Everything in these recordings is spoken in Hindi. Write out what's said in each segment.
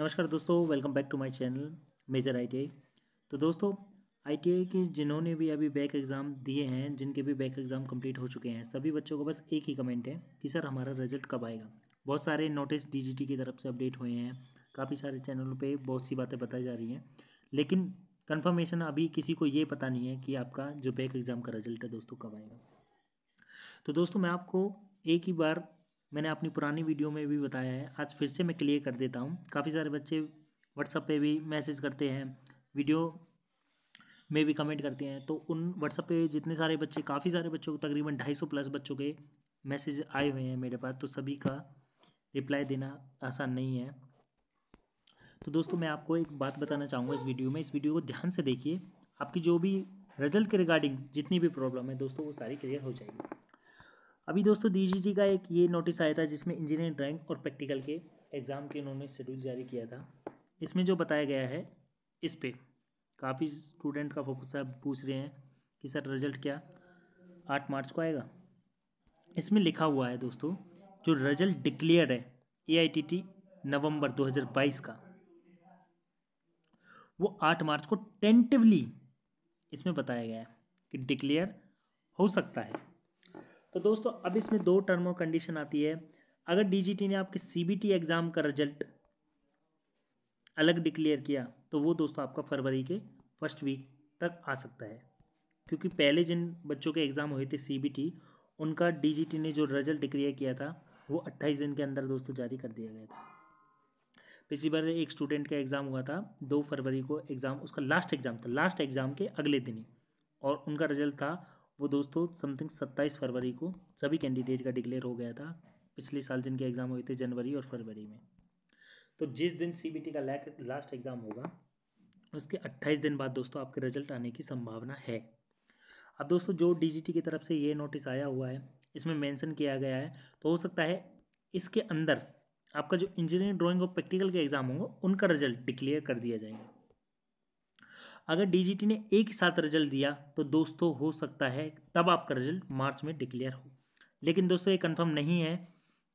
नमस्कार दोस्तों welcome back to my channel major ITI तो दोस्तों आईटीआई के जिन्होंने भी अभी बैक एग्ज़ाम दिए हैं जिनके भी बैक एग्ज़ाम कंप्लीट हो चुके हैं सभी बच्चों को बस एक ही कमेंट है कि सर हमारा रिजल्ट कब आएगा बहुत सारे नोटिस डीजीटी की तरफ से अपडेट हुए हैं काफ़ी सारे चैनलों पर बहुत सी बातें बताई जा रही हैं लेकिन कन्फर्मेशन अभी किसी को ये पता नहीं है कि आपका जो बैक एग्ज़ाम का रिजल्ट है दोस्तों कब आएगा तो दोस्तों मैं आपको एक ही बार मैंने अपनी पुरानी वीडियो में भी बताया है आज फिर से मैं क्लियर कर देता हूँ काफ़ी सारे बच्चे व्हाट्सअप पे भी मैसेज करते हैं वीडियो में भी कमेंट करते हैं तो उन व्हाट्सअप पे जितने सारे बच्चे काफ़ी सारे बच्चों को तकरीबन ढाई सौ प्लस बच्चों के मैसेज आए हुए हैं मेरे पास तो सभी का रिप्लाई देना आसान नहीं है तो दोस्तों मैं आपको एक बात बताना चाहूँगा इस वीडियो में इस वीडियो को ध्यान से देखिए आपकी जो भी रिजल्ट के रिगार्डिंग जितनी भी प्रॉब्लम है दोस्तों वो सारी क्लियर हो जाएगी अभी दोस्तों डीजीटी का एक ये नोटिस आया था जिसमें इंजीनियरिंग ड्राइंग और प्रैक्टिकल के एग्ज़ाम के उन्होंने शेड्यूल जारी किया था इसमें जो बताया गया है इस पर काफ़ी स्टूडेंट का फोकस है पूछ रहे हैं कि सर रिजल्ट क्या आठ मार्च को आएगा इसमें लिखा हुआ है दोस्तों जो रिजल्ट डिक्लेयर है ए नवंबर 2022 का वो आठ मार्च को टेंटिवली इसमें बताया गया है कि डिक्लेयर हो सकता है तो दोस्तों अब इसमें दो टर्म और कंडीशन आती है अगर डीजीटी ने आपके सीबीटी एग्ज़ाम का रिजल्ट अलग डिक्लेयर किया तो वो दोस्तों आपका फरवरी के फर्स्ट वीक तक आ सकता है क्योंकि पहले जिन बच्चों के एग्ज़ाम हुए थे सीबीटी उनका डीजीटी ने जो रिजल्ट डिक्लेयर किया था वो अट्ठाईस दिन के अंदर दोस्तों जारी कर दिया गया था पिछली बार एक स्टूडेंट का एग्ज़ाम हुआ था दो फरवरी को एग्ज़ाम उसका लास्ट एग्ज़ाम था लास्ट एग्ज़ाम के अगले दिन ही और उनका रिजल्ट था वो दोस्तों समथिंग सत्ताईस फरवरी को सभी कैंडिडेट का डिक्लेयर हो गया था पिछले साल जिनके एग्ज़ाम हुए थे जनवरी और फरवरी में तो जिस दिन सीबीटी का लास्ट एग्ज़ाम होगा उसके अट्ठाईस दिन बाद दोस्तों आपके रिजल्ट आने की संभावना है अब दोस्तों जो डीजीटी की तरफ से ये नोटिस आया हुआ है इसमें मेंशन किया गया है तो हो सकता है इसके अंदर आपका जो इंजीनियरिंग ड्राइंग और प्रैक्टिकल के एग्ज़ाम होंगे उनका रिजल्ट डिक्लेयर कर दिया जाएगा अगर डीजीटी ने एक ही साथ रिजल्ट दिया तो दोस्तों हो सकता है तब आपका रिजल्ट मार्च में डिक्लेयर हो लेकिन दोस्तों ये कंफर्म नहीं है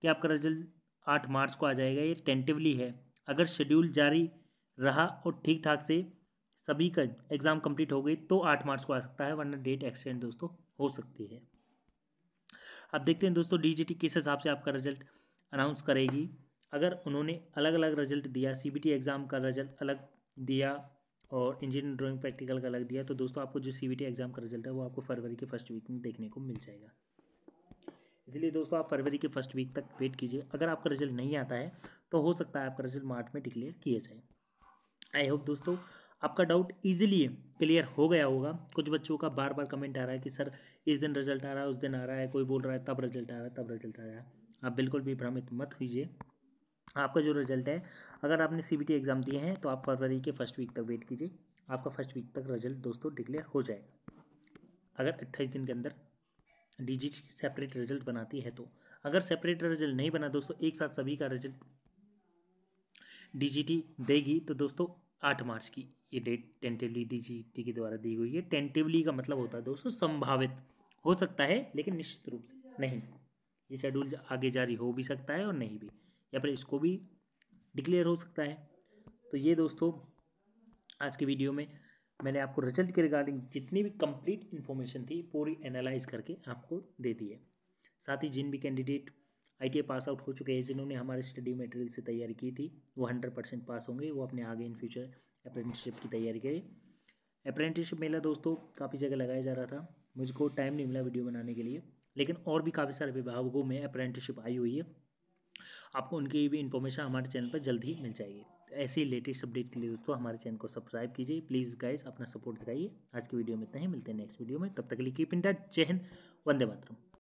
कि आपका रिजल्ट आठ मार्च को आ जाएगा ये टेंटिवली है अगर शेड्यूल जारी रहा और ठीक ठाक से सभी का एग्ज़ाम कंप्लीट हो गई तो आठ मार्च को आ सकता है वरना डेट एक्सटेंड दोस्तों हो सकती है अब देखते हैं दोस्तों डीजीटी किस हिसाब से आपका रिजल्ट अनाउंस करेगी अगर उन्होंने अलग अलग रिजल्ट दिया सीबीटी एग्ज़ाम का रिजल्ट अलग दिया और इंजीनियरिंग ड्राइंग प्रैक्टिकल का अलग दिया तो दोस्तों आपको जो सी एग्ज़ाम का रिजल्ट है वो आपको फरवरी के फर्स्ट वीक में देखने को मिल जाएगा इसलिए दोस्तों आप फरवरी के फर्स्ट वीक तक वेट कीजिए अगर आपका रिजल्ट नहीं आता है तो हो सकता है आपका रिजल्ट मार्च में डिक्लेयर किया जाए आई होप दोस्तों आपका डाउट ईजिली क्लियर हो गया होगा कुछ बच्चों का बार बार कमेंट आ रहा है कि सर इस दिन रिजल्ट आ रहा है उस दिन आ रहा है कोई बोल रहा है तब रिजल्ट आ रहा है तब रिजल्ट आ रहा है आप बिल्कुल भी भ्रमित मत हुईजिए आपका जो रिजल्ट है अगर आपने सी एग्ज़ाम दिए हैं तो आप फरवरी के फर्स्ट वीक तक वेट कीजिए आपका फर्स्ट वीक तक रिजल्ट दोस्तों डिक्लेयर हो जाएगा अगर अट्ठाईस दिन के अंदर डी सेपरेट रिजल्ट बनाती है तो अगर सेपरेट रिजल्ट नहीं बना दोस्तों एक साथ सभी का रिजल्ट टी देगी तो दोस्तों आठ मार्च की ये डेट टेंटिवली टी के द्वारा दी हुई है टेंटिवली का मतलब होता है दोस्तों संभावित हो सकता है लेकिन निश्चित रूप से नहीं ये शेड्यूल आगे जारी हो भी सकता है और नहीं भी या फिर इसको भी डिक्लेयर हो सकता है तो ये दोस्तों आज के वीडियो में मैंने आपको रिजल्ट के रिगार्डिंग जितनी भी कंप्लीट इन्फॉर्मेशन थी पूरी एनालाइज करके आपको दे दी है साथ ही जिन भी कैंडिडेट आई पास आउट हो चुके हैं जिन्होंने हमारे स्टडी मटेरियल से तैयारी की थी वो हंड्रेड परसेंट पास होंगे वो अपने आगे इन फ्यूचर अप्रेंटिसशिप की तैयारी करें अप्रेंटिसशिप मेला दोस्तों काफ़ी जगह लगाया जा रहा था मुझको टाइम नहीं मिला वीडियो बनाने के लिए लेकिन और भी काफ़ी सारे विभागों में अप्रेंटिसशिप आई हुई है आपको उनकी भी इन्फॉर्मेशन हमारे चैनल पर जल्द ही मिल जाएगी ऐसी लेटेस्ट अपडेट के लिए दोस्तों हमारे चैनल को सब्सक्राइब कीजिए प्लीज़ गाइज अपना सपोर्ट दिखाइए आज की वीडियो में इतना ही मिलते हैं नेक्स्ट वीडियो में तब तक के लिए कीप इन टच जय हिंद वंदे मातरम